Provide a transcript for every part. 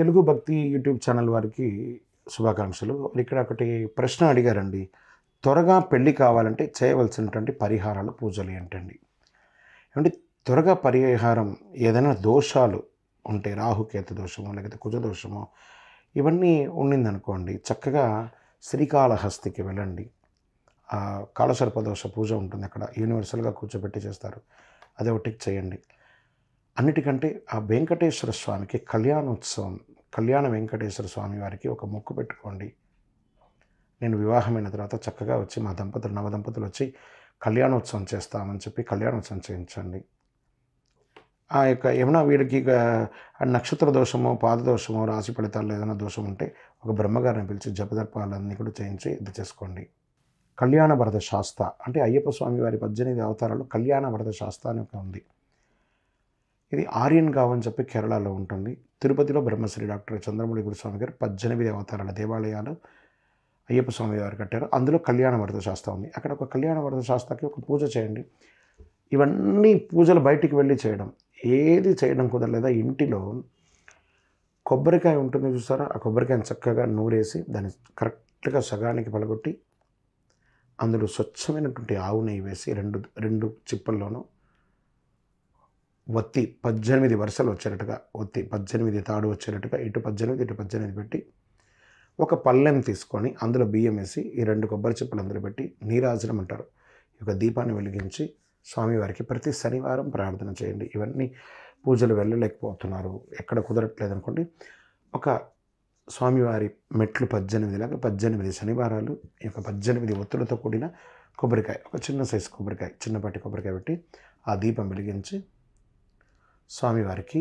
తెలుగు భక్తి YouTube channel వారికి శుభాకాంక్షలు ఇక్కడ ఒకటి ప్రశ్న అడిగారండి త్వరగా పెళ్ళి కావాలంటే చేయవలసినటువంటి పరిహారాలు పూజలు ఏంటండి ఏమంటే త్వరగా పరిహారం ఏదైనా దోషాలు ఉంటే రాహుకేత దోషము లేకపోతే కుజదోషము ఇవన్నీ ఉండిందనుకోండి చక్కగా శ్రీకాళహస్తికి వెళ్ళండి కాళసర్పదోష పూజ ఉంటుంది అక్కడ యూనివర్సల్గా కూర్చోబెట్టి చేస్తారు అదొకటి చేయండి అన్నిటికంటే ఆ వెంకటేశ్వర స్వామికి కళ్యాణోత్సవం కళ్యాణ వెంకటేశ్వర స్వామి వారికి ఒక మొక్కు పెట్టుకోండి నేను వివాహమైన తర్వాత చక్కగా వచ్చి మా దంపతులు నవ దంపతులు వచ్చి కళ్యాణోత్సవం చేస్తామని చెప్పి కళ్యాణోత్సవం చేయించండి ఆ యొక్క ఏమైనా వీడికి నక్షత్ర దోషమో పాదదోషమో రాశి ఫలితాల్లో ఏదైనా దోషం ఉంటే ఒక బ్రహ్మగారిని పిలిచి జపదర్పాలన్నీ కూడా చేయించి ఇది చేసుకోండి కళ్యాణ వరద శాస్త అంటే అయ్యప్ప స్వామి వారి పద్దెనిమిది అవతారాలు కళ్యాణ వరద శాస్త అని ఒక ఉంది ఇది ఆర్యన్ గావ్ అని చెప్పి కేరళలో ఉంటుంది తిరుపతిలో బ్రహ్మశ్రీ డాక్టర్ చంద్రమౌళి గురుస్వామి గారు పద్దెనిమిది అవతారాల దేవాలయాలు అయ్యప్ప స్వామి వారు కట్టారు అందులో కళ్యాణ వరద శాస్త్ర ఉంది అక్కడ ఒక కళ్యాణ వరద శాస్త్రకి ఒక పూజ చేయండి ఇవన్నీ పూజలు బయటికి వెళ్ళి చేయడం ఏది చేయడం కుదరలేదా ఇంటిలో కొబ్బరికాయ ఉంటుంది చూస్తారా ఆ కొబ్బరికాయని చక్కగా నూరేసి దాన్ని కరెక్ట్గా సగానికి పలగొట్టి అందులో స్వచ్ఛమైనటువంటి ఆవు నెయ్యి వేసి రెండు రెండు చిప్పల్లోనూ ఒత్తి పద్దెనిమిది వరుసలు వచ్చేటట్టుగా ఒత్తి పద్దెనిమిది తాడు వచ్చేటట్టుగా ఇటు పద్దెనిమిది ఇటు పద్దెనిమిది పెట్టి ఒక పల్లెం తీసుకొని అందులో బియ్యం వేసి ఈ రెండు కొబ్బరి చెప్పులు అందులో పెట్టి నీరాజనం అంటారు ఈ యొక్క దీపాన్ని వెలిగించి స్వామివారికి ప్రతి శనివారం ప్రార్థన చేయండి ఇవన్నీ పూజలు వెళ్ళలేకపోతున్నారు ఎక్కడ కుదరట్లేదు అనుకోండి ఒక స్వామివారి మెట్లు పద్దెనిమిది లాగా పద్దెనిమిది శనివారాలు ఈ యొక్క పద్దెనిమిది ఒత్తులతో కూడిన కొబ్బరికాయ ఒక చిన్న సైజు కొబ్బరికాయ చిన్నపాటి కొబ్బరికాయ పెట్టి ఆ దీపం వెలిగించి స్వామివారికి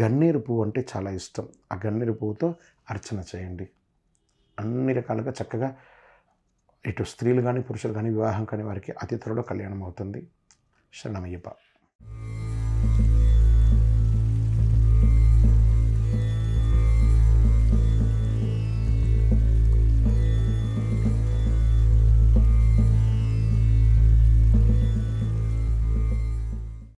గన్నేరు పువ్వు అంటే చాలా ఇష్టం ఆ గన్నేరు పువ్వుతో అర్చన చేయండి అన్ని రకాలుగా చక్కగా ఇటు స్త్రీలు కానీ పురుషులు కానీ వివాహం కాని వారికి అతిథులలో కళ్యాణం అవుతుంది శరణమయ్యప్ప